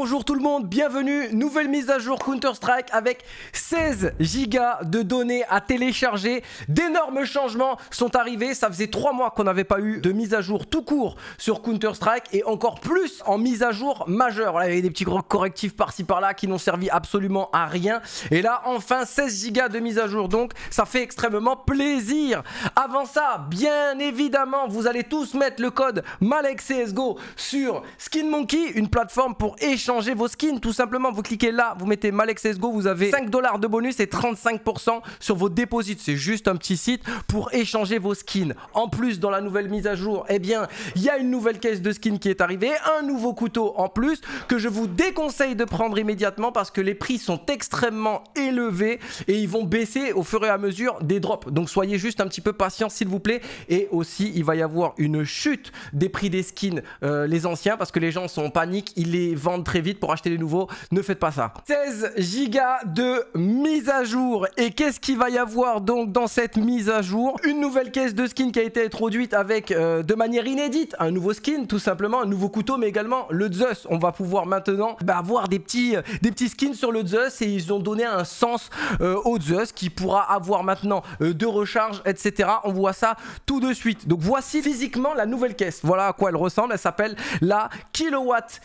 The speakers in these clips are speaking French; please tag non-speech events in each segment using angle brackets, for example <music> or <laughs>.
Bonjour tout le monde, bienvenue, nouvelle mise à jour Counter-Strike avec 16 gigas de données à télécharger. D'énormes changements sont arrivés, ça faisait 3 mois qu'on n'avait pas eu de mise à jour tout court sur Counter-Strike et encore plus en mise à jour majeure. On il y avait des petits gros correctifs par-ci par-là qui n'ont servi absolument à rien. Et là, enfin 16 gigas de mise à jour donc, ça fait extrêmement plaisir. Avant ça, bien évidemment, vous allez tous mettre le code MalexCSGO sur SkinMonkey, une plateforme pour échanger changer vos skins tout simplement. Vous cliquez là, vous mettez malexesgo vous avez 5 dollars de bonus et 35% sur vos dépôts. C'est juste un petit site pour échanger vos skins. En plus, dans la nouvelle mise à jour, eh bien, il y a une nouvelle caisse de skins qui est arrivée, un nouveau couteau en plus que je vous déconseille de prendre immédiatement parce que les prix sont extrêmement élevés et ils vont baisser au fur et à mesure des drops. Donc soyez juste un petit peu patient s'il vous plaît. Et aussi, il va y avoir une chute des prix des skins, euh, les anciens, parce que les gens sont en panique, ils les vendent très vite pour acheter les nouveaux. Ne faites pas ça. 16 gigas de mise à jour. Et qu'est-ce qu'il va y avoir donc dans cette mise à jour Une nouvelle caisse de skin qui a été introduite avec euh, de manière inédite. Un nouveau skin tout simplement, un nouveau couteau mais également le Zeus. On va pouvoir maintenant bah, avoir des petits, euh, des petits skins sur le Zeus et ils ont donné un sens euh, au Zeus qui pourra avoir maintenant de recharge, etc. On voit ça tout de suite. Donc voici physiquement la nouvelle caisse. Voilà à quoi elle ressemble. Elle s'appelle la Kilowatt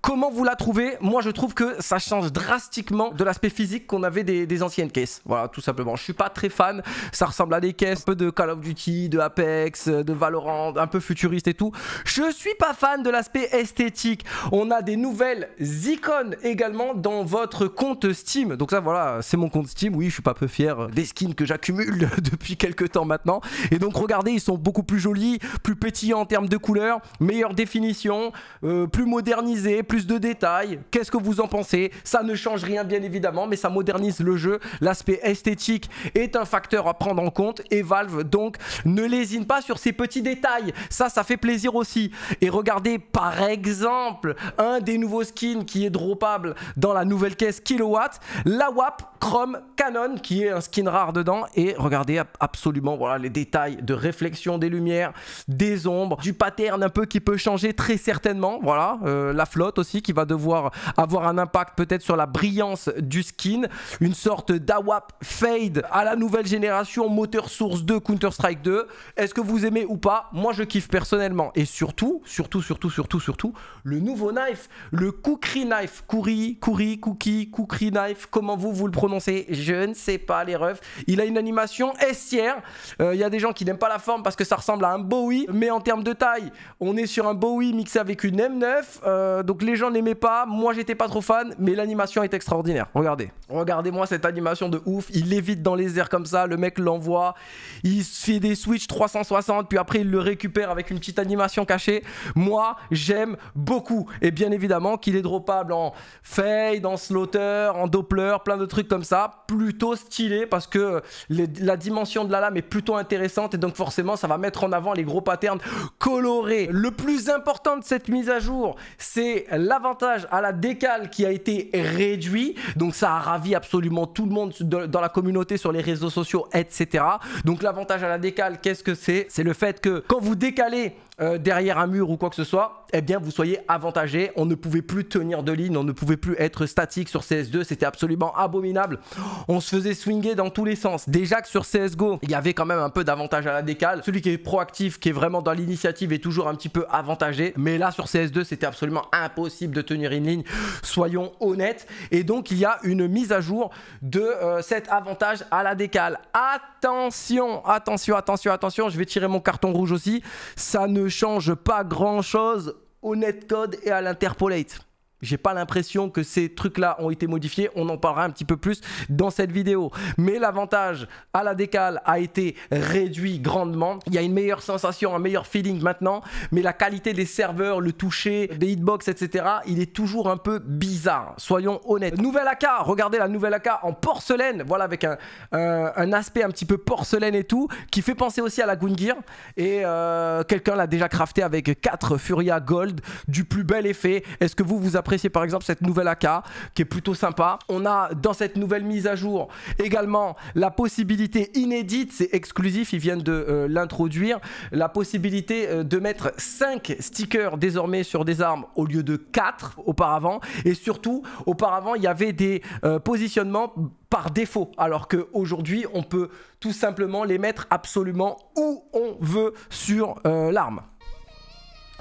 Comment vous la trouvez Moi, je trouve que ça change drastiquement de l'aspect physique qu'on avait des, anciennes caisses. Voilà, tout simplement. Je suis pas très fan. Ça ressemble à des caisses un peu de Call of Duty, de Apex, de Valorant, un peu futuriste et tout. Je suis pas fan de l'aspect esthétique. On a des nouvelles icônes également dans votre compte Steam. Donc ça, voilà, c'est mon compte Steam. Oui, je suis pas peu fier des skins que j'accumule <laughs> depuis quelques temps maintenant. Et donc, regardez, ils sont beaucoup plus jolis, plus pétillants en termes de couleurs, meilleure définition, euh, plus moderne moderniser plus de détails. Qu'est-ce que vous en pensez Ça ne change rien bien évidemment, mais ça modernise le jeu. L'aspect esthétique est un facteur à prendre en compte et Valve donc ne lésine pas sur ces petits détails. Ça, ça fait plaisir aussi. Et regardez par exemple un des nouveaux skins qui est droppable dans la nouvelle caisse Kilowatt, la WAP Chrome Canon qui est un skin rare dedans et regardez absolument voilà les détails de réflexion des lumières, des ombres, du pattern un peu qui peut changer très certainement, voilà, euh, la flotte aussi, qui va devoir avoir un impact peut-être sur la brillance du skin. Une sorte d'AWAP fade à la nouvelle génération moteur source 2 Counter-Strike 2. Est-ce que vous aimez ou pas Moi, je kiffe personnellement. Et surtout, surtout, surtout, surtout, surtout, le nouveau knife, le Kukri knife. Kuri, Kuri, Kuki, Kukri knife, comment vous, vous le prononcez Je ne sais pas, les refs. Il a une animation estière. Euh, il y a des gens qui n'aiment pas la forme parce que ça ressemble à un Bowie. Mais en termes de taille, on est sur un Bowie mixé avec une M9. Euh, donc les gens n'aimaient pas, moi j'étais pas trop fan, mais l'animation est extraordinaire. Regardez, regardez-moi cette animation de ouf. Il l'évite dans les airs comme ça, le mec l'envoie, il fait des switches 360, puis après il le récupère avec une petite animation cachée. Moi, j'aime beaucoup. Et bien évidemment qu'il est droppable en fade, en slaughter, en doppler, plein de trucs comme ça. Plutôt stylé parce que la dimension de la lame est plutôt intéressante et donc forcément ça va mettre en avant les gros patterns colorés. Le plus important de cette mise à jour, c'est l'avantage à la décale qui a été réduit. Donc ça a ravi absolument tout le monde dans la communauté, sur les réseaux sociaux, etc. Donc l'avantage à la décale, qu'est-ce que c'est C'est le fait que quand vous décalez euh, derrière un mur ou quoi que ce soit, eh bien vous soyez avantagé. On ne pouvait plus tenir de ligne, on ne pouvait plus être statique sur CS2, c'était absolument abominable. On se faisait swinger dans tous les sens. Déjà que sur CSGO, il y avait quand même un peu d'avantage à la décale. Celui qui est proactif, qui est vraiment dans l'initiative est toujours un petit peu avantagé. Mais là sur CS2, c'était absolument impossible de tenir une ligne, soyons honnêtes. Et donc il y a une mise à jour de euh, cet avantage à la décale. Attention, attention, attention, attention, je vais tirer mon carton rouge aussi. Ça ne change pas grand-chose au netcode et à l'interpolate. J'ai pas l'impression que ces trucs-là ont été modifiés. On en parlera un petit peu plus dans cette vidéo. Mais l'avantage à la décale a été réduit grandement. Il y a une meilleure sensation, un meilleur feeling maintenant. Mais la qualité des serveurs, le toucher, des hitbox, etc., il est toujours un peu bizarre. Soyons honnêtes. Nouvelle AK, regardez la nouvelle AK en porcelaine. Voilà, avec un, aspect un petit peu porcelaine et tout, qui fait penser aussi à la Goon Gear. Et euh, quelqu'un l'a déjà crafté avec 4 Furia Gold du plus bel effet. Est-ce que vous vous appréciez apprécié par exemple cette nouvelle AK qui est plutôt sympa. On a dans cette nouvelle mise à jour également la possibilité inédite, c'est exclusif, ils viennent de euh, l'introduire, la possibilité euh, de mettre 5 stickers désormais sur des armes au lieu de 4 auparavant. Et surtout, auparavant, il y avait des euh, positionnements par défaut, alors qu'aujourd'hui, on peut tout simplement les mettre absolument où on veut sur l'arme.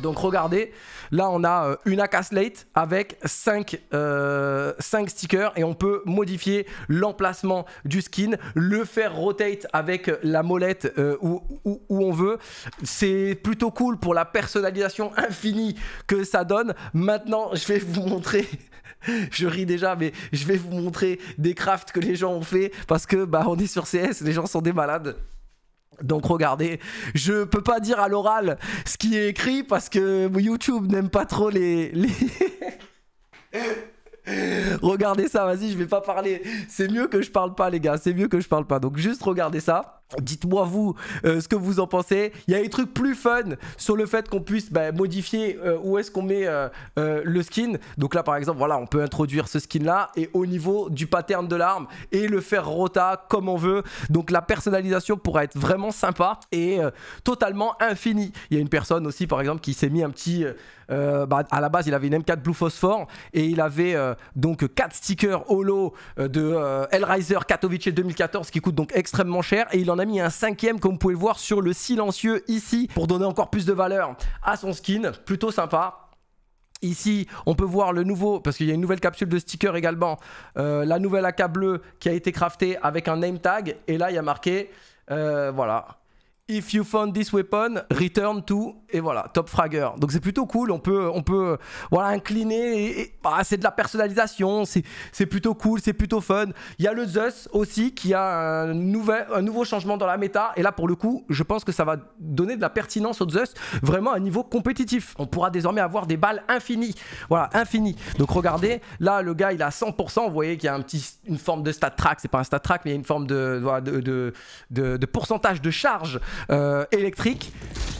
Donc regardez, là on a euh, une AK Slate avec 5, euh, stickers et on peut modifier l'emplacement du skin, le faire rotate avec la molette euh, où, on veut. C'est plutôt cool pour la personnalisation infinie que ça donne. Maintenant je vais vous montrer... <laughs> je ris déjà, mais je vais vous montrer des crafts que les gens ont fait parce que bah on est sur CS, les gens sont des malades. Donc regardez, je peux pas dire à l'oral ce qui est écrit parce que YouTube n'aime pas trop les... <laughs> regardez ça, vas-y, je vais pas parler. C'est mieux que je parle pas, les gars. C'est mieux que je parle pas. Donc juste regardez ça. Dites-moi vous euh, ce que vous en pensez. Il y a des trucs plus fun sur le fait qu'on puisse bah, modifier euh, où est-ce qu'on met euh, le skin. Donc là par exemple, voilà, on peut introduire ce skin là et au niveau du pattern de l'arme et le faire rota comme on veut. Donc la personnalisation pourra être vraiment sympa et totalement infinie. Il y a une personne aussi par exemple qui s'est mis un petit... Bah, à la base il avait une M4 Blue Phosphore et il avait donc 4 stickers holo de Hellraiser Katowice 2014 qui coûte donc extrêmement cher et il en on a mis un cinquième comme vous pouvez le voir sur le silencieux ici pour donner encore plus de valeur à son skin. Plutôt sympa. Ici, on peut voir le nouveau, parce qu'il y a une nouvelle capsule de sticker également, euh, la nouvelle AK bleue qui a été craftée avec un name tag. Et là, il y a marqué, euh, voilà, If you found this weapon, return to et voilà, top fragger. Donc c'est plutôt cool, on peut, on peut voilà, incliner, et, bah, c'est de la personnalisation, c'est plutôt cool, c'est plutôt fun. Il y a le Zeus aussi qui a un, nouvel, un nouveau changement dans la méta, et là pour le coup, je pense que ça va donner de la pertinence au Zeus, vraiment à un niveau compétitif. On pourra désormais avoir des balles infinies, voilà, infinies. Donc regardez, là le gars il a 100%, vous voyez qu'il y a un petit, une forme de stat track, c'est pas un stat track, mais il y a une forme de, de, de, de pourcentage de charge euh, électrique.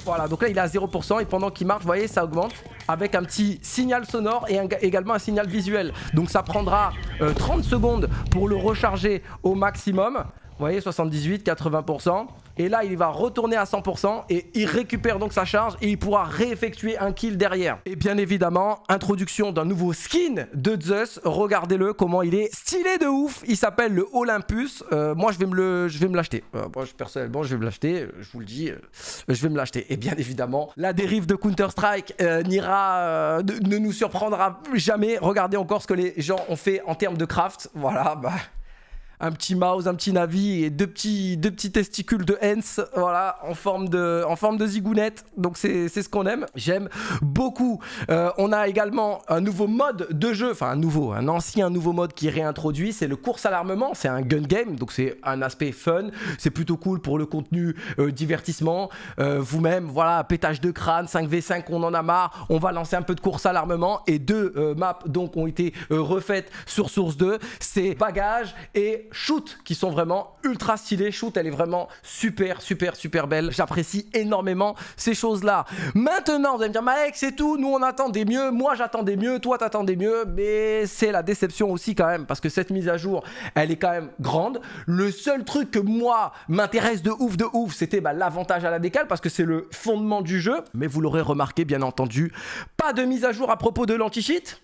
Voilà, donc là il est à 0% et pendant qu'il marche, vous voyez, ça augmente avec un petit signal sonore et également un signal visuel. Donc ça prendra 30 euh, secondes pour le recharger au maximum. Vous voyez, 78, 80%. Et là, il va retourner à 100% et il récupère donc sa charge et il pourra réeffectuer un kill derrière. Et bien évidemment, introduction d'un nouveau skin de Zeus. Regardez-le, comment il est stylé de ouf. Il s'appelle le Olympus. Euh, moi, je vais me l'acheter. Euh, moi, personnellement, je vais me l'acheter. Euh, je vous le dis, je vais me l'acheter. Et bien évidemment, la dérive de Counter-Strike n'ira, ne, ne, nous surprendra jamais. Regardez encore ce que les gens ont fait en termes de craft. Voilà, bah un petit mouse, un petit navi et deux petits, deux petits testicules de Hens, voilà, en forme de, en forme de zigounette. Donc c'est ce qu'on aime. J'aime beaucoup. Euh, on a également un nouveau mode de jeu, enfin un nouveau, un ancien nouveau mode qui est réintroduit, c'est le course à l'armement. C'est un gun game, donc c'est un aspect fun. C'est plutôt cool pour le contenu euh, divertissement. Euh, vous-même, voilà, pétage de crâne, 5v5, on en a marre. On va lancer un peu de course à l'armement et deux maps donc ont été refaites sur Source 2. C'est bagage et Shoot qui sont vraiment ultra stylés. Shoot, elle est vraiment super, super, super belle. J'apprécie énormément ces choses-là. Maintenant, vous allez me dire, Malek, c'est tout. Nous, on attendait mieux. Moi, j'attendais mieux. Toi, t'attendais mieux. Mais c'est la déception aussi quand même parce que cette mise à jour, elle est quand même grande. Le seul truc que moi m'intéresse de ouf, de ouf, c'était bah, l'avantage à la décale parce que c'est le fondement du jeu. Mais vous l'aurez remarqué, bien entendu, pas de mise à jour à propos de l'anti-cheat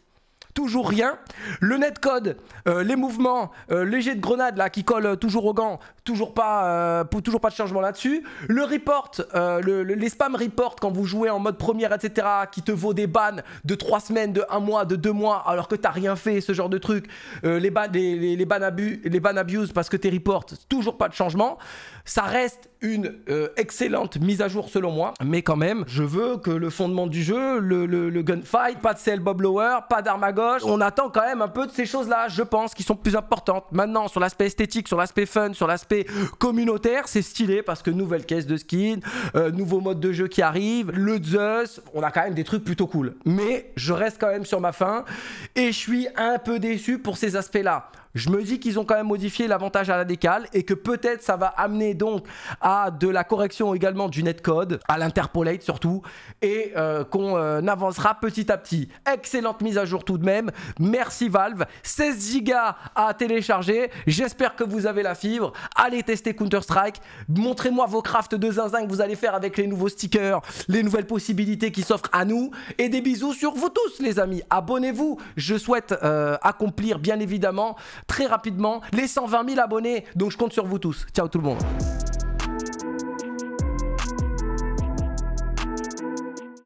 toujours rien. Le netcode, euh, les mouvements, euh, les jets de grenade là qui collent euh, toujours au gant, toujours pas, toujours pas de changement là-dessus. Le report, le, les spam report quand vous jouez en mode première, etc., qui te vaut des bans de 3 semaines, de 1 mois, de 2 mois, alors que t'as rien fait, ce genre de truc. les, ban, les, les, les ban abuse parce que t'es report, toujours pas de changement. Ça reste une euh, excellente mise à jour selon moi, mais quand même, je veux que le fondement du jeu, le, gunfight, pas de CL Bob Lower, pas d'arme à gauche, on attend quand même un peu de ces choses-là, je pense, qui sont plus importantes. Maintenant, sur l'aspect esthétique, sur l'aspect fun, sur l'aspect communautaire, c'est stylé parce que nouvelle caisse de skin, euh, nouveau mode de jeu qui arrive, le Zeus, on a quand même des trucs plutôt cool. Mais je reste quand même sur ma faim et je suis un peu déçu pour ces aspects-là. Je me dis qu'ils ont quand même modifié l'avantage à la décale et que peut-être ça va amener donc à de la correction également du netcode, à l'interpolate surtout, et euh, qu'on euh, avancera petit à petit. Excellente mise à jour tout de même. Merci Valve. 16 Go à télécharger. J'espère que vous avez la fibre. Allez tester Counter-Strike. Montrez-moi vos crafts de zinzin que vous allez faire avec les nouveaux stickers, les nouvelles possibilités qui s'offrent à nous. Et des bisous sur vous tous les amis. Abonnez-vous. Je souhaite euh, accomplir bien évidemment très rapidement les 120 000 abonnés. Donc je compte sur vous tous. Ciao tout le monde.